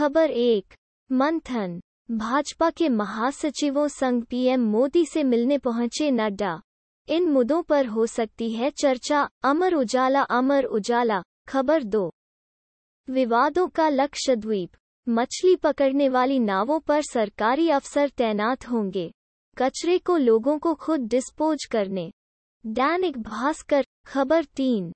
खबर एक मंथन भाजपा के महासचिवों संग पीएम मोदी से मिलने पहुंचे नड्डा इन मुद्दों पर हो सकती है चर्चा अमर उजाला अमर उजाला खबर दो विवादों का लक्ष्य द्वीप मछली पकड़ने वाली नावों पर सरकारी अफसर तैनात होंगे कचरे को लोगों को खुद डिस्पोज करने दैनिक भास्कर खबर तीन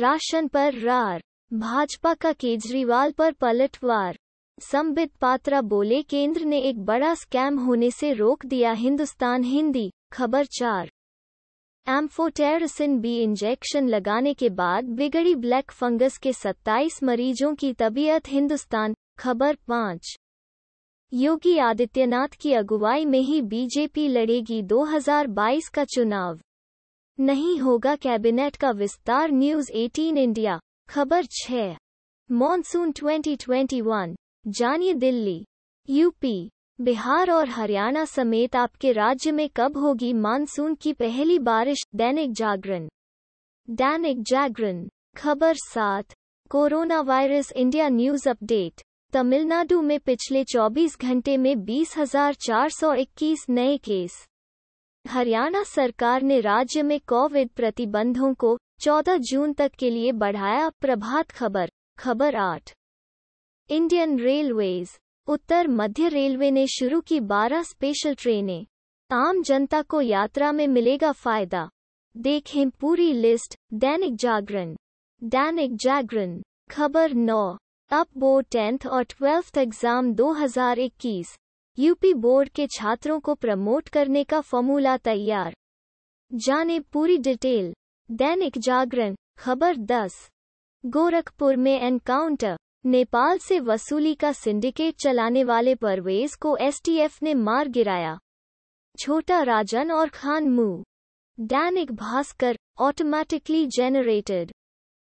राशन पर रार भाजपा का केजरीवाल पर पलटवार संबित पात्रा बोले केंद्र ने एक बड़ा स्कैम होने से रोक दिया हिंदुस्तान हिंदी खबर चार एम्फोटेरसिन बी इंजेक्शन लगाने के बाद बिगड़ी ब्लैक फंगस के 27 मरीजों की तबीयत हिंदुस्तान खबर पाँच योगी आदित्यनाथ की अगुवाई में ही बीजेपी लड़ेगी 2022 का चुनाव नहीं होगा कैबिनेट का विस्तार न्यूज 18 इंडिया खबर छः मॉनसून 2021 जानिए दिल्ली यूपी बिहार और हरियाणा समेत आपके राज्य में कब होगी मानसून की पहली बारिश दैनिक जागरण दैनिक जागरण खबर सात corona virus India news update Tamil Nadu में पिछले 24 घंटे में 20,421 नए केस हरियाणा सरकार ने राज्य में कोविड प्रतिबंधों को 14 जून तक के लिए बढ़ाया प्रभात खबर खबर आठ इंडियन रेलवेज उत्तर मध्य रेलवे ने शुरू की 12 स्पेशल ट्रेनें आम जनता को यात्रा में मिलेगा फायदा देखें पूरी लिस्ट दैनिक जागरण दैनिक जागरण खबर नौ अप बोर्ड टेंथ और ट्वेल्थ एग्जाम 2021 यूपी बोर्ड के छात्रों को प्रमोट करने का फॉर्मूला तैयार जाने पूरी डिटेल दैनिक जागरण खबर 10 गोरखपुर में एनकाउंटर नेपाल से वसूली का सिंडिकेट चलाने वाले परवेज को एसटीएफ ने मार गिराया छोटा राजन और खान मू डैनिक भास्कर ऑटोमैटिकली जेनरेटेड